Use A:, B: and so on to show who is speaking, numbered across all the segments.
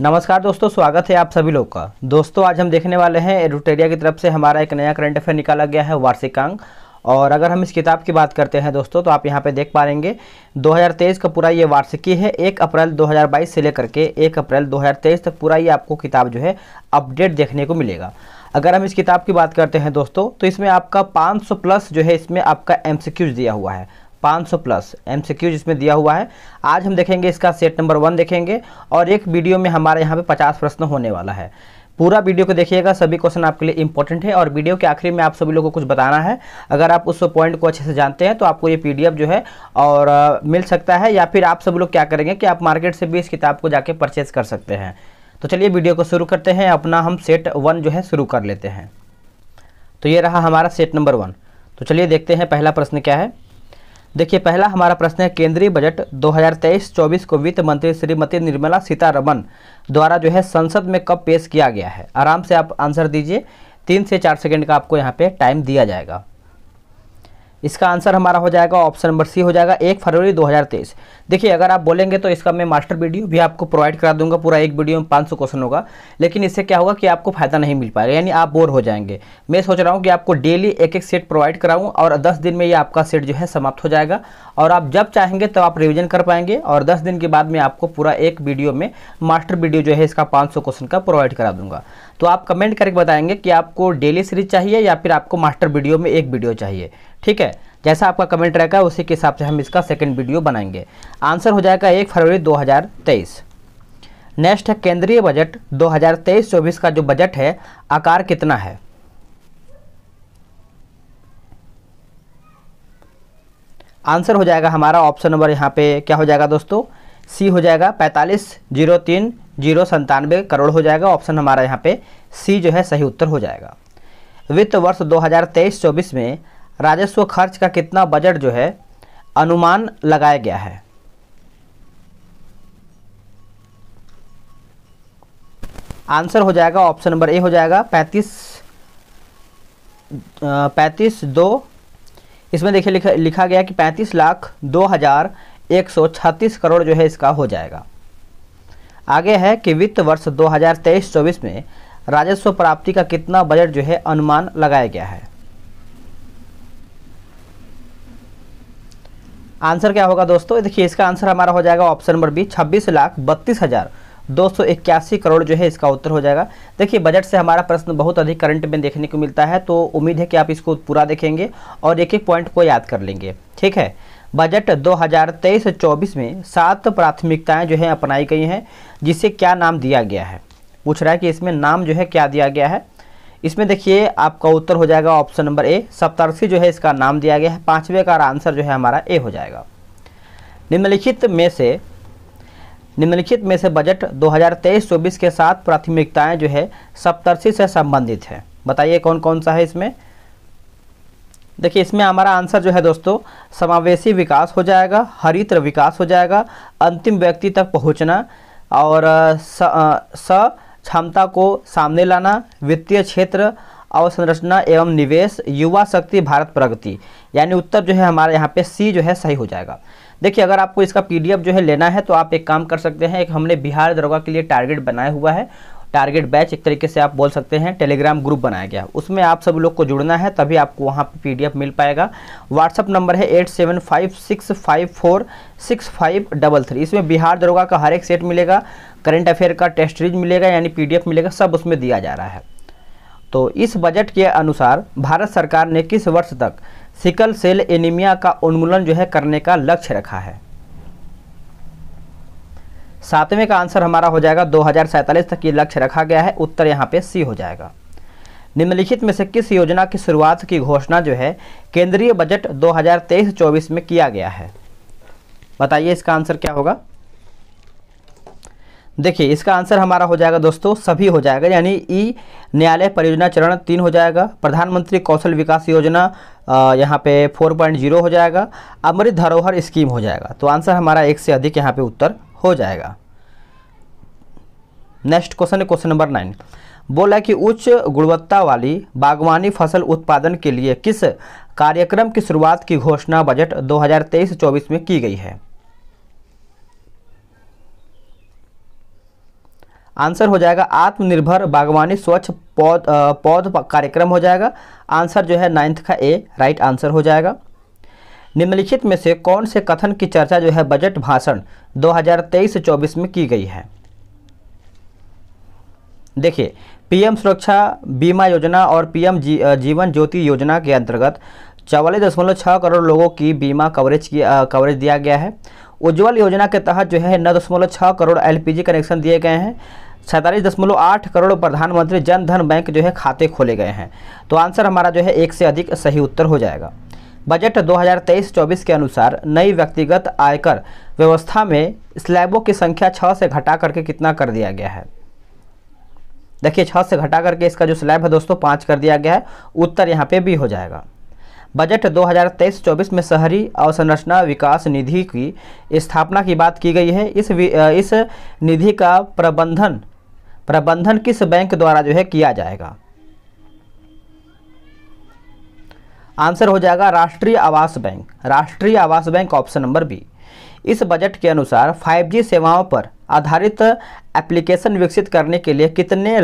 A: नमस्कार दोस्तों स्वागत है आप सभी लोग का दोस्तों आज हम देखने वाले हैं एडुटेरिया की तरफ से हमारा एक नया करंट अफेयर निकाला गया है वार्षिकांग और अगर हम इस किताब की बात करते हैं दोस्तों तो आप यहाँ पे देख पाएंगे 2023 का पूरा ये वार्षिकी है एक अप्रैल 2022 से लेकर के एक अप्रैल 2023 तक पूरा ये आपको किताब जो है अपडेट देखने को मिलेगा अगर हम इस किताब की बात करते हैं दोस्तों तो इसमें आपका 500 प्लस जो है इसमें आपका एम दिया हुआ है 500 प्लस एम क्यू जिसमें दिया हुआ है आज हम देखेंगे इसका सेट नंबर वन देखेंगे और एक वीडियो में हमारे यहाँ पे 50 प्रश्न होने वाला है पूरा वीडियो को देखिएगा सभी क्वेश्चन आपके लिए इंपॉर्टेंट है और वीडियो के आखिरी में आप सभी लोगों को कुछ बताना है अगर आप उस पॉइंट को अच्छे से जानते हैं तो आपको ये पीडीएफ जो है और आ, मिल सकता है या फिर आप सब लोग क्या करेंगे कि आप मार्केट से भी इस किताब को जाके परचेज कर सकते हैं तो चलिए वीडियो को शुरू करते हैं अपना हम सेट वन जो है शुरू कर लेते हैं तो ये रहा हमारा सेट नंबर वन तो चलिए देखते हैं पहला प्रश्न क्या है देखिए पहला हमारा प्रश्न है केंद्रीय बजट 2023-24 को वित्त मंत्री श्रीमती निर्मला सीतारमन द्वारा जो है संसद में कब पेश किया गया है आराम से आप आंसर दीजिए तीन से चार सेकंड का आपको यहाँ पे टाइम दिया जाएगा इसका आंसर हमारा हो जाएगा ऑप्शन नंबर सी हो जाएगा एक फरवरी 2023 देखिए अगर आप बोलेंगे तो इसका मैं मास्टर वीडियो भी आपको प्रोवाइड करा दूंगा पूरा एक वीडियो में पाँच क्वेश्चन होगा लेकिन इससे क्या होगा कि आपको फ़ायदा नहीं मिल पाएगा यानी आप बोर हो जाएंगे मैं सोच रहा हूँ कि आपको डेली एक एक सेट प्रोवाइड कराऊँ और दस दिन में ये आपका सेट जो है समाप्त हो जाएगा और आप जब चाहेंगे तब आप रिविजन कर पाएंगे और दस दिन के बाद मैं आपको पूरा एक वीडियो में मास्टर वीडियो जो है इसका पाँच क्वेश्चन का प्रोवाइड करा दूंगा तो आप कमेंट करके बताएंगे कि आपको डेली सीरीज चाहिए या फिर आपको मास्टर वीडियो में एक वीडियो चाहिए ठीक है जैसा आपका कमेंट रहेगा उसी के हिसाब से हम इसका सेकेंड वीडियो बनाएंगे आंसर हो जाएगा एक फरवरी 2023 नेक्स्ट है केंद्रीय बजट 2023-24 का जो बजट है आकार कितना है आंसर हो जाएगा हमारा ऑप्शन नंबर यहाँ पे क्या हो जाएगा दोस्तों सी हो जाएगा पैंतालीस जीरो तीन जीरो संतानवे करोड़ हो जाएगा ऑप्शन हमारा यहाँ पे सी जो है सही उत्तर हो जाएगा वित्त वर्ष 2023-24 में राजस्व खर्च का कितना बजट जो है अनुमान लगाया गया है आंसर हो जाएगा ऑप्शन नंबर ए हो जाएगा पैंतीस पैंतीस दो इसमें देखिए लिखा लिखा गया कि पैंतीस लाख दो हज़ार एक सौ छत्तीस करोड़ जो है इसका हो जाएगा आगे है कि वित्त वर्ष 2023-24 में राजस्व प्राप्ति का कितना बजट जो है अनुमान लगाया गया है आंसर क्या होगा दोस्तों देखिए इसका आंसर हमारा हो जाएगा ऑप्शन नंबर बी छब्बीस लाख बत्तीस हज़ार दो सौ इक्यासी करोड़ जो है इसका उत्तर हो जाएगा देखिए बजट से हमारा प्रश्न बहुत अधिक करंट में देखने को मिलता है तो उम्मीद है कि आप इसको पूरा देखेंगे और एक एक पॉइंट को याद कर लेंगे ठीक है बजट 2023-24 में सात प्राथमिकताएं जो है अपनाई गई हैं जिसे क्या नाम दिया गया है पूछ रहा है कि इसमें नाम जो है क्या दिया गया है इसमें देखिए आपका उत्तर हो जाएगा ऑप्शन नंबर ए सप्तर्षी जो है इसका नाम दिया गया है पाँचवें का आंसर जो है हमारा ए हो जाएगा निम्नलिखित में से निम्नलिखित में से बजट 2023-24 के साथ प्राथमिकताएं जो है सप्तर्षी से संबंधित है बताइए कौन कौन सा है इसमें देखिए इसमें हमारा आंसर जो है दोस्तों समावेशी विकास हो जाएगा हरित विकास हो जाएगा अंतिम व्यक्ति तक पहुंचना और स, आ, स क्षमता को सामने लाना वित्तीय क्षेत्र अवसंरचना एवं निवेश युवा शक्ति भारत प्रगति यानी उत्तर जो है हमारे यहाँ पे सी जो है सही हो जाएगा देखिए अगर आपको इसका पीडीएफ जो है लेना है तो आप एक काम कर सकते हैं एक हमने बिहार दरोगा के लिए टारगेट बनाया हुआ है टारगेट बैच एक तरीके से आप बोल सकते हैं टेलीग्राम ग्रुप बनाया गया उसमें आप सब लोग को जुड़ना है तभी आपको वहाँ पे पीडीएफ मिल पाएगा व्हाट्सअप नंबर है eight seven five six five four six five double three इसमें बिहार दरोगा का हर एक सेट मिलेगा करंट अफेयर का टेस्ट रीज मिलेगा यानी पी मिलेगा सब उसमें दिया जा रहा है तो इस बजट के अनुसार भारत सरकार ने किस वर्ष तक सिकल सेल एनीमिया का उन्मूलन जो है करने का लक्ष्य रखा है सातवें का आंसर हमारा हो जाएगा दो तक ये लक्ष्य रखा गया है उत्तर यहाँ पे सी हो जाएगा निम्नलिखित में से किस योजना की शुरुआत की घोषणा जो है केंद्रीय बजट 2023-24 में किया गया है बताइए इसका आंसर क्या होगा देखिए इसका आंसर हमारा हो जाएगा दोस्तों सभी हो जाएगा यानी ई न्यायालय परियोजना चरण तीन हो जाएगा प्रधानमंत्री कौशल विकास योजना यहाँ पे 4.0 हो जाएगा अमृत धरोहर स्कीम हो जाएगा तो आंसर हमारा एक से अधिक यहाँ पे उत्तर हो जाएगा नेक्स्ट क्वेश्चन है क्वेश्चन नंबर नाइन बोला कि उच्च गुणवत्ता वाली बागवानी फसल उत्पादन के लिए किस कार्यक्रम की शुरुआत की घोषणा बजट 2023-24 में की गई है आंसर हो जाएगा आत्मनिर्भर बागवानी स्वच्छ पौध पौध कार्यक्रम हो जाएगा आंसर जो है नाइन्थ का ए राइट आंसर हो जाएगा निम्नलिखित में से कौन से कथन की चर्चा जो है बजट भाषण 2023-24 में की गई है देखिए पीएम सुरक्षा बीमा योजना और पीएम जी, जीवन ज्योति योजना के अंतर्गत चवालीस दशमलव छः करोड़ लोगों की बीमा कवरेज की आ, कवरेज दिया गया है उज्ज्वल योजना के तहत जो है नौ दशमलव छः करोड़ एलपीजी कनेक्शन दिए गए हैं सैंतालीस दशमलव आठ करोड़ प्रधानमंत्री जन धन बैंक जो है खाते खोले गए हैं तो आंसर हमारा जो है एक से अधिक सही उत्तर हो जाएगा बजट 2023-24 के अनुसार नई व्यक्तिगत आयकर व्यवस्था में स्लैबों की संख्या छः से घटा करके कितना कर दिया गया है देखिए छः से घटा करके इसका जो स्लैब है दोस्तों पाँच कर दिया गया है उत्तर यहाँ पे भी हो जाएगा बजट 2023-24 में शहरी अवसंरचना विकास निधि की स्थापना की बात की गई है इस इस निधि का प्रबंधन प्रबंधन किस बैंक द्वारा जो है किया जाएगा आंसर हो जाएगा राष्ट्रीय आवास बैंक राष्ट्रीय आवास बैंक ऑप्शन नंबर बी इस बजट के अनुसार 5G सेवाओं पर आधारित एप्लीकेशन विकसित करने के लिए कितने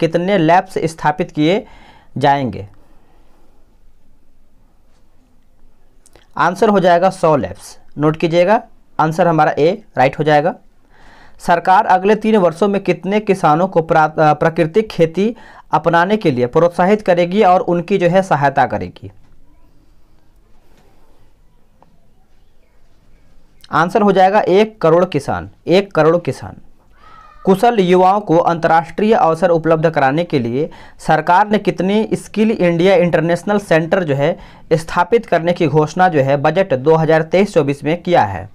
A: कितने लैब्स स्थापित किए जाएंगे आंसर हो जाएगा सौ लैब्स नोट कीजिएगा आंसर हमारा ए राइट हो जाएगा सरकार अगले तीन वर्षों में कितने किसानों को प्राकृतिक खेती अपनाने के लिए प्रोत्साहित करेगी और उनकी जो है सहायता करेगी आंसर हो जाएगा एक करोड़ किसान एक करोड़ किसान कुशल युवाओं को अंतर्राष्ट्रीय अवसर उपलब्ध कराने के लिए सरकार ने कितने स्किल इंडिया इंटरनेशनल सेंटर जो है स्थापित करने की घोषणा जो है बजट 2023-24 में किया है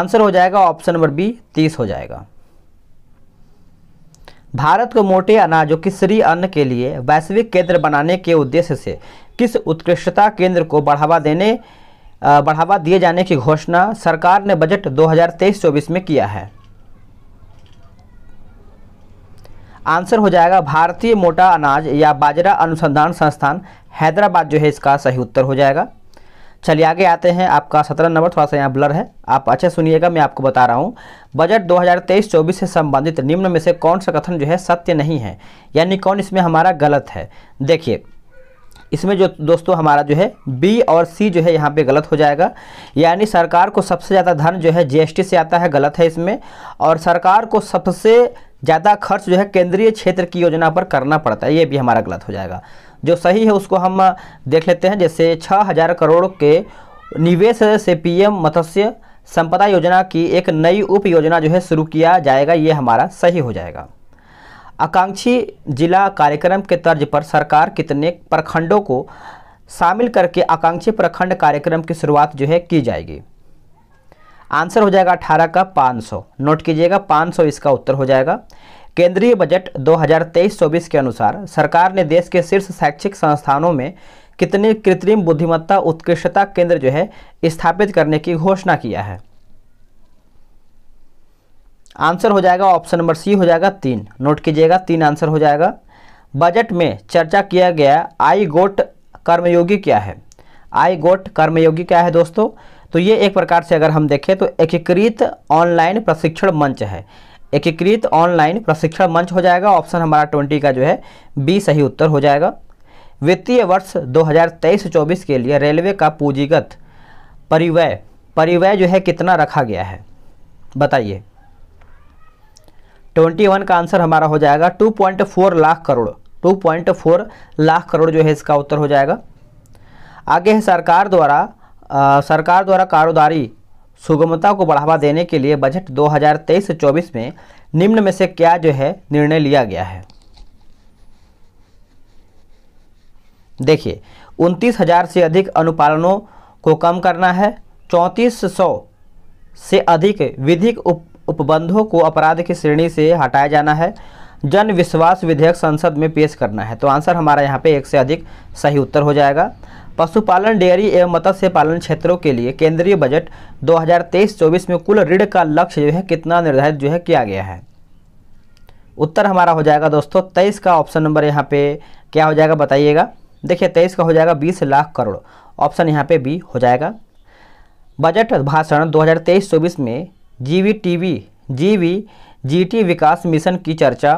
A: आंसर हो जाएगा ऑप्शन नंबर बी तीस हो जाएगा भारत को मोटे अनाज और किसरी अन्न के लिए वैश्विक केंद्र बनाने के उद्देश्य से किस उत्कृष्टता केंद्र को बढ़ावा देने बढ़ावा दिए जाने की घोषणा सरकार ने बजट 2023-24 में किया है आंसर हो जाएगा भारतीय मोटा अनाज या बाजरा अनुसंधान संस्थान हैदराबाद जो है इसका सही उत्तर हो जाएगा चलिए आगे आते हैं आपका सत्रह नंबर थोड़ा सा यहाँ ब्लर है आप अच्छे सुनिएगा मैं आपको बता रहा हूँ बजट 2023-24 से संबंधित निम्न में से कौन सा कथन जो है सत्य नहीं है यानी कौन इसमें हमारा गलत है देखिए इसमें जो दोस्तों हमारा जो है बी और सी जो है यहाँ पे गलत हो जाएगा यानी सरकार को सबसे ज़्यादा धन जो है जी से आता है गलत है इसमें और सरकार को सबसे ज़्यादा खर्च जो है केंद्रीय क्षेत्र की योजना पर करना पड़ता है ये भी हमारा गलत हो जाएगा जो सही है उसको हम देख लेते हैं जैसे छः हज़ार करोड़ के निवेश से पीएम मत्स्य संपदा योजना की एक नई उप योजना जो है शुरू किया जाएगा ये हमारा सही हो जाएगा आकांक्षी जिला कार्यक्रम के तर्ज पर सरकार कितने प्रखंडों को शामिल करके आकांक्षी प्रखंड कार्यक्रम की शुरुआत जो है की जाएगी आंसर हो जाएगा अठारह का पाँच सौ नोट कीजिएगा पाँच सौ इसका उत्तर हो जाएगा केंद्रीय बजट 2023-24 के अनुसार सरकार ने देश के शीर्ष शैक्षिक संस्थानों में कितने कृत्रिम बुद्धिमत्ता उत्कृष्टता केंद्र जो है स्थापित करने की घोषणा किया है आंसर हो जाएगा ऑप्शन नंबर सी हो जाएगा तीन नोट कीजिएगा तीन आंसर हो जाएगा बजट में चर्चा किया गया आई गोट कर्मयोगी क्या है आई गोट कर्मयोगी क्या है दोस्तों तो ये एक प्रकार से अगर हम देखें तो एकीकृत ऑनलाइन प्रशिक्षण मंच है एकीकृत ऑनलाइन प्रशिक्षण मंच हो जाएगा ऑप्शन हमारा ट्वेंटी का जो है बी सही उत्तर हो जाएगा वित्तीय वर्ष 2023-24 के लिए रेलवे का पूंजीगत परिवय परिवय जो है कितना रखा गया है बताइए 21 का आंसर हमारा हो जाएगा 2.4 लाख करोड़ 2.4 लाख करोड़ जो है इसका उत्तर हो जाएगा आगे है सरकार द्वारा आ, सरकार द्वारा कारोबारी सुगमता को बढ़ावा देने के लिए बजट 2023-24 में निम्न में से क्या जो है निर्णय लिया गया है देखिए उनतीस हजार से अधिक अनुपालनों को कम करना है चौंतीस सौ से अधिक विधिक उप, उपबंधों को अपराध की श्रेणी से हटाया जाना है जन विश्वास विधेयक संसद में पेश करना है तो आंसर हमारा यहाँ पे एक से अधिक सही उत्तर हो जाएगा पशुपालन डेयरी एवं मत्स्य पालन क्षेत्रों के लिए केंद्रीय बजट 2023-24 में कुल ऋण का लक्ष्य जो है कितना निर्धारित जो है किया गया है उत्तर हमारा हो जाएगा दोस्तों तेईस का ऑप्शन नंबर यहाँ पे क्या हो जाएगा बताइएगा देखिए तेईस का हो जाएगा बीस लाख करोड़ ऑप्शन यहाँ पे बी हो जाएगा बजट भाषण दो हज़ार में जी वी जी टी विकास मिशन की चर्चा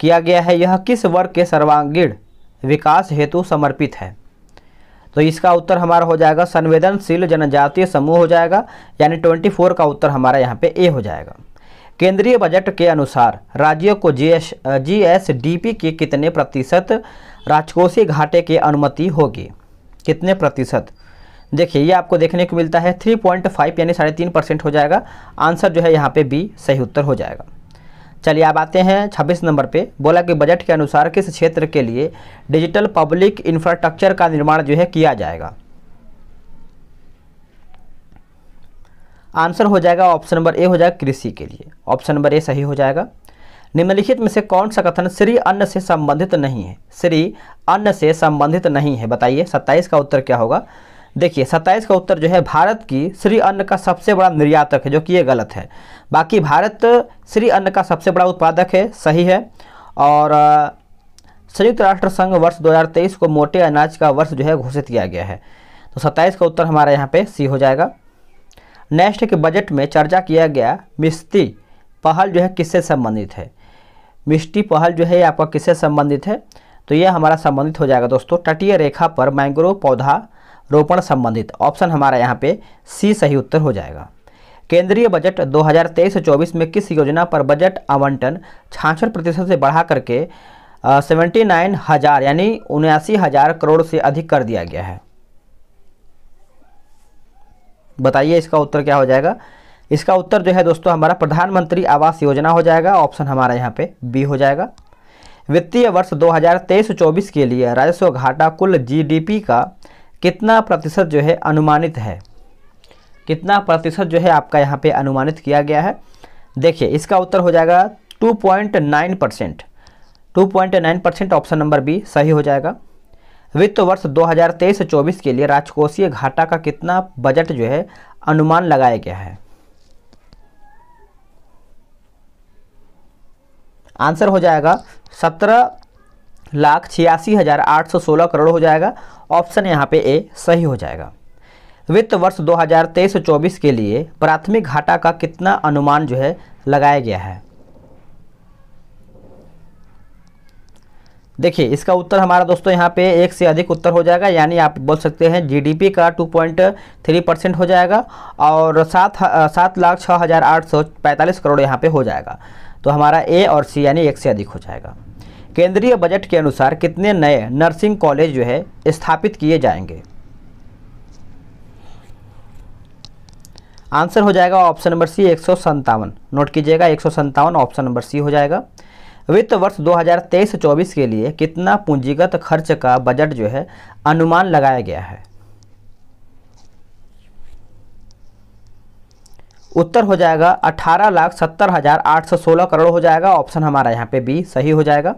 A: किया गया है यह किस वर्ग के सर्वांगीण विकास हेतु समर्पित है तो इसका उत्तर हमारा हो जाएगा संवेदनशील जनजातीय समूह हो जाएगा यानी फोर का उत्तर हमारा यहाँ पे ए हो जाएगा केंद्रीय बजट के अनुसार राज्यों को डी पी के कितने प्रतिशत राजकोषीय घाटे की अनुमति होगी कितने प्रतिशत देखिए ये आपको देखने को मिलता है 3.5 यानी साढ़े तीन परसेंट हो जाएगा आंसर जो है यहाँ पे बी सही उत्तर हो जाएगा चलिए अब आते हैं 26 नंबर पे बोला कि बजट के अनुसार किस क्षेत्र के लिए डिजिटल पब्लिक इंफ्रास्ट्रक्चर का निर्माण जो है किया जाएगा आंसर हो जाएगा ऑप्शन नंबर ए हो जाएगा कृषि के लिए ऑप्शन नंबर ए सही हो जाएगा निम्नलिखित में से कौन सा कथन श्री अन्न से संबंधित नहीं है श्री अन्न से संबंधित नहीं है बताइए सत्ताईस का उत्तर क्या होगा देखिए सत्ताईस का उत्तर जो है भारत की श्री अन्न का सबसे बड़ा निर्यातक है जो कि ये गलत है बाकी भारत श्री अन्न का सबसे बड़ा उत्पादक है सही है और संयुक्त राष्ट्र संघ वर्ष 2023 को मोटे अनाज का वर्ष जो है घोषित किया गया है तो सत्ताईस का उत्तर हमारा यहाँ पे सी हो जाएगा नेक्स्ट के बजट में चर्चा किया गया मिस्ती पहल जो है किससे संबंधित है मिष्टी पहल जो है आपका किससे संबंधित है तो यह हमारा संबंधित हो जाएगा दोस्तों तटीय रेखा पर मैंग्रोव पौधा रोपण संबंधित ऑप्शन हमारा यहाँ पे सी सही उत्तर हो जाएगा केंद्रीय बजट 2023-24 में किस योजना पर बजट आवंटन छाछठ प्रतिशत से बढ़ा करके सेवेंटी नाइन हज़ार यानी उन्यासी हज़ार करोड़ से अधिक कर दिया गया है बताइए इसका उत्तर क्या हो जाएगा इसका उत्तर जो है दोस्तों हमारा प्रधानमंत्री आवास योजना हो जाएगा ऑप्शन हमारा यहाँ पे बी हो जाएगा वित्तीय वर्ष 2023-24 के लिए राजस्व घाटा कुल जीडीपी का कितना प्रतिशत जो है अनुमानित है कितना प्रतिशत जो है आपका यहाँ पे अनुमानित किया गया है देखिए इसका उत्तर हो जाएगा 2.9 percent two percent option number B सही हो जाएगा वित्त वर्ष 2023-24 के लिए राजकोषीय घाटा का कितना बजट जो है अनुमान लगाया गया है आंसर हो जाएगा सत्रह लाख छियासी हज़ार आठ सौ सोलह करोड़ हो जाएगा ऑप्शन यहाँ पे ए सही हो जाएगा वित्त वर्ष 2023-24 के लिए प्राथमिक घाटा का कितना अनुमान जो है लगाया गया है देखिए इसका उत्तर हमारा दोस्तों यहाँ पे एक से अधिक उत्तर हो जाएगा यानी आप बोल सकते हैं जीडीपी का 2.3 परसेंट हो जाएगा और सात सात लाख छः हज़ार आठ सौ पैंतालीस करोड़ यहाँ पे हो जाएगा तो हमारा ए और सी यानी एक से अधिक हो जाएगा केंद्रीय बजट के अनुसार कितने नए नर्सिंग कॉलेज जो है स्थापित किए जाएंगे आंसर हो जाएगा ऑप्शन नंबर सी एक नोट कीजिएगा एक ऑप्शन नंबर सी हो जाएगा वित्त वर्ष 2023-24 के लिए कितना पूंजीगत खर्च का बजट जो है अनुमान लगाया गया है उत्तर हो जाएगा अठारह लाख सत्तर हज़ार आठ सौ सोलह करोड़ हो जाएगा ऑप्शन हमारा यहाँ पे बी सही हो जाएगा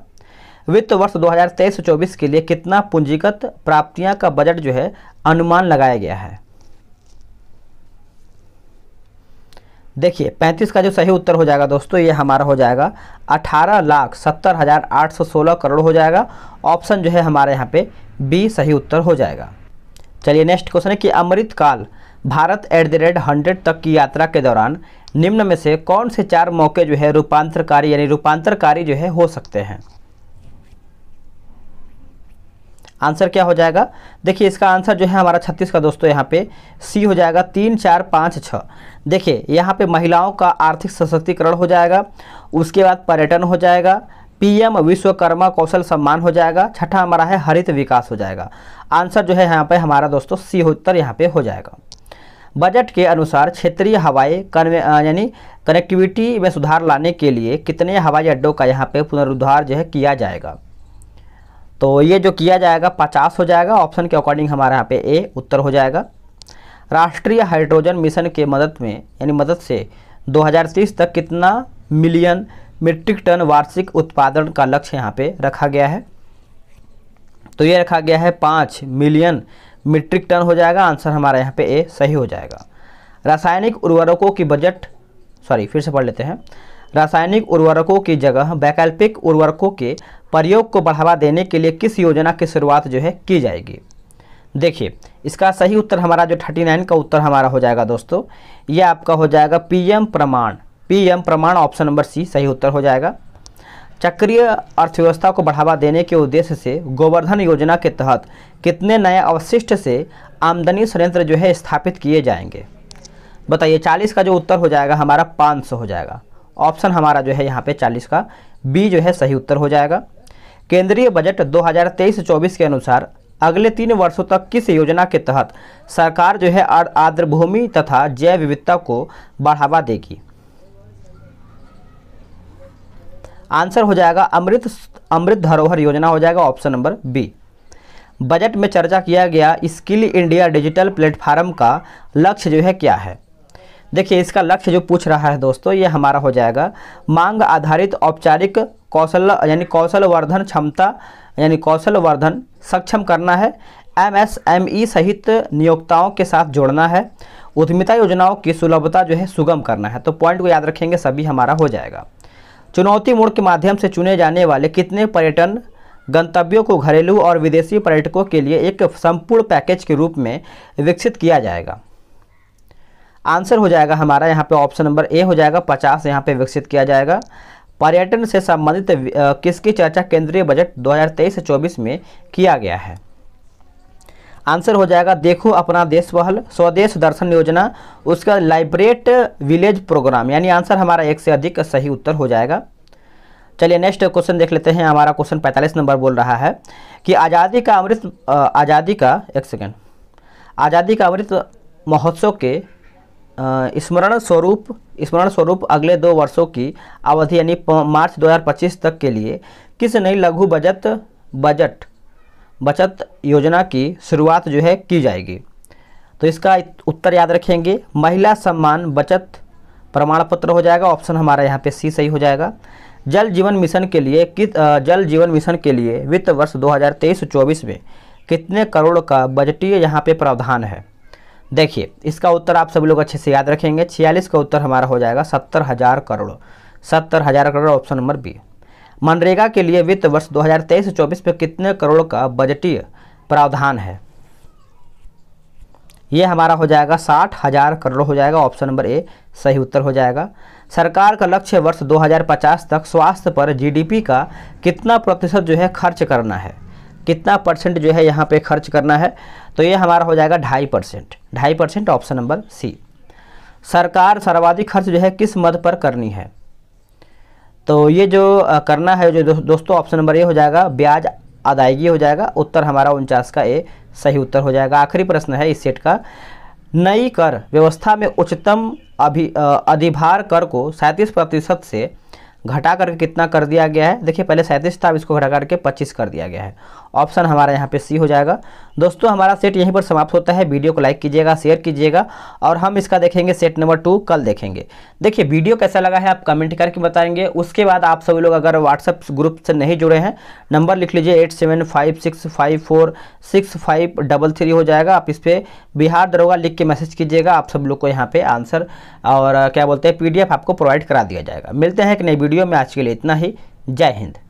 A: वित्त वर्ष 2023-24 के लिए कितना पूंजीगत प्राप्तियां का बजट जो है अनुमान लगाया गया है देखिए 35 का जो सही उत्तर हो जाएगा दोस्तों ये हमारा हो जाएगा अठारह लाख सत्तर हज़ार आठ सौ सोलह करोड़ हो जाएगा ऑप्शन जो है हमारे यहाँ पे बी सही उत्तर हो जाएगा चलिए नेक्स्ट क्वेश्चन है कि Amritkaal Bharat at the rate hundred तक की यात्रा के दौरान निम्न में से कौन से चार मौके जो है रूपांतरकारी यानी रूपांतरकारी जो है हो सकते हैं आंसर क्या हो जाएगा देखिए इसका आंसर जो है हमारा छत्तीस का दोस्तों यहाँ पे सी हो जाएगा तीन चार पाँच छः देखिए यहाँ पे महिलाओं का आर्थिक सशक्तिकरण हो जाएगा उसके बाद पर्यटन हो जाएगा पीएम विश्वकर्मा कौशल सम्मान हो जाएगा छठा हमारा है हरित विकास हो जाएगा आंसर जो है यहाँ पे हमारा दोस्तों सी उत्तर यहाँ पे हो जाएगा बजट के अनुसार क्षेत्रीय हवाई कन्वे यानी कनेक्टिविटी में सुधार लाने के लिए कितने हवाई अड्डों का यहाँ पे पुनरुद्धार जो है किया जाएगा तो ये जो किया जाएगा पचास हो जाएगा ऑप्शन के अकॉर्डिंग हमारे यहाँ पे ए उत्तर हो जाएगा राष्ट्रीय हाइड्रोजन मिशन के मदद में यानी मदद से 2030 तक कितना मिलियन मीट्रिक टन वार्षिक उत्पादन का लक्ष्य यहाँ पे रखा गया है तो ये रखा गया है पाँच मिलियन मीट्रिक टन हो जाएगा आंसर हमारा यहाँ पे ए सही हो जाएगा रासायनिक उर्वरकों की बजट सॉरी फिर से पढ़ लेते हैं रासायनिक उर्वरकों की जगह वैकल्पिक उर्वरकों के प्रयोग को बढ़ावा देने के लिए किस योजना की शुरुआत जो है की जाएगी देखिए इसका सही उत्तर हमारा जो थर्टी नाइन का उत्तर हमारा हो जाएगा दोस्तों ये आपका हो जाएगा पीएम प्रमाण पीएम प्रमाण ऑप्शन नंबर सी सही उत्तर हो जाएगा चक्रीय अर्थव्यवस्था को बढ़ावा देने के उद्देश्य से गोवर्धन योजना के तहत कितने नए अवशिष्ट से आमदनी संयंत्र जो है स्थापित किए जाएंगे बताइए चालीस का जो उत्तर हो जाएगा हमारा पाँच सौ हो जाएगा ऑप्शन हमारा जो है यहाँ पे चालीस का बी जो है सही उत्तर हो जाएगा केंद्रीय बजट 2023-24 के अनुसार अगले तीन वर्षों तक किस योजना के तहत सरकार जो है आर्द्र भूमि तथा जैव विविधता को बढ़ावा देगी आंसर हो जाएगा अमृत अमृत धरोहर योजना हो जाएगा ऑप्शन नंबर बी बजट में चर्चा किया गया स्किल इंडिया डिजिटल प्लेटफार्म का लक्ष्य जो है क्या है देखिए इसका लक्ष्य जो पूछ रहा है दोस्तों ये हमारा हो जाएगा मांग आधारित औपचारिक कौशल यानी कौशल वर्धन क्षमता यानी कौशल वर्धन सक्षम करना है एमएसएमई सहित नियोक्ताओं के साथ जोड़ना है उद्यमिता योजनाओं की सुलभता जो है सुगम करना है तो पॉइंट को याद रखेंगे सभी हमारा हो जाएगा चुनौती मोड़ के माध्यम से चुने जाने वाले कितने पर्यटन गंतव्यों को घरेलू और विदेशी पर्यटकों के लिए एक संपूर्ण पैकेज के रूप में विकसित किया जाएगा आंसर हो जाएगा हमारा यहाँ पे ऑप्शन नंबर ए हो जाएगा पचास यहाँ पे विकसित किया जाएगा पर्यटन से संबंधित किसकी चर्चा केंद्रीय बजट 2023 24 में किया गया है आंसर हो जाएगा देखो अपना देश पहल स्वदेश दर्शन योजना उसका लाइब्रेट विलेज प्रोग्राम यानी आंसर हमारा एक से अधिक सही उत्तर हो जाएगा चलिए नेक्स्ट क्वेश्चन देख लेते हैं हमारा क्वेश्चन 45 नंबर बोल रहा है कि आज़ादी का अमृत आज़ादी का एक सेकेंड आज़ादी का अमृत महोत्सव के स्मरण स्वरूप स्मरण स्वरूप अगले दो वर्षों की अवधि यानी मार्च 2025 तक के लिए किस नई लघु बजट बजट बचत योजना की शुरुआत जो है की जाएगी तो इसका उत्तर याद रखेंगे महिला सम्मान बचत प्रमाण पत्र हो जाएगा ऑप्शन हमारा यहाँ पे सी सही हो जाएगा जल जीवन मिशन के लिए किस जल जीवन मिशन के लिए वित्त वर्ष 2023-24 में कितने करोड़ का बजटीय यहाँ पे प्रावधान है देखिए इसका उत्तर आप सभी लोग अच्छे से याद रखेंगे छियालीस का उत्तर हमारा हो जाएगा सत्तर हज़ार करोड़ सत्तर हज़ार करोड़ ऑप्शन नंबर बी मनरेगा के लिए वित्त वर्ष 2023-24 में कितने करोड़ का बजटीय प्रावधान है ये हमारा हो जाएगा साठ हज़ार करोड़ हो जाएगा ऑप्शन नंबर ए सही उत्तर हो जाएगा सरकार का लक्ष्य वर्ष 2050 तक स्वास्थ्य पर जीडीपी का कितना प्रतिशत जो है खर्च करना है कितना परसेंट जो है यहाँ पे खर्च करना है तो ये हमारा हो जाएगा ढाई परसेंट ढाई परसेंट ऑप्शन नंबर सी सरकार सर्वाधिक खर्च जो है किस मद पर करनी है तो ये जो करना है जो दोस्तों ऑप्शन नंबर ए हो जाएगा ब्याज अदायगी हो जाएगा उत्तर हमारा उनचास का ए सही उत्तर हो जाएगा आखिरी प्रश्न है इस सेट का नई कर व्यवस्था में उच्चतम अभि अधिभार कर को सैंतीस प्रतिशत से घटा करके कितना कर दिया गया है देखिए पहले सैंतीस था इसको घटा करके पच्चीस कर दिया गया है ऑप्शन हमारा यहाँ पे सी हो जाएगा दोस्तों हमारा सेट यहीं पर समाप्त होता है वीडियो को लाइक कीजिएगा शेयर कीजिएगा और हम इसका देखेंगे सेट नंबर टू कल देखेंगे देखिए वीडियो कैसा लगा है आप कमेंट करके बताएंगे उसके बाद आप सभी लोग अगर व्हाट्सएप ग्रुप से नहीं जुड़े हैं नंबर लिख लीजिए eight seven five six five four six five double three हो जाएगा आप इस पर बिहार दरोगा लिख के मैसेज कीजिएगा आप सब लोग को यहाँ पर आंसर और क्या बोलते हैं पी आपको प्रोवाइड करा दिया जाएगा मिलते हैं एक नई वीडियो में आज के लिए इतना ही जय हिंद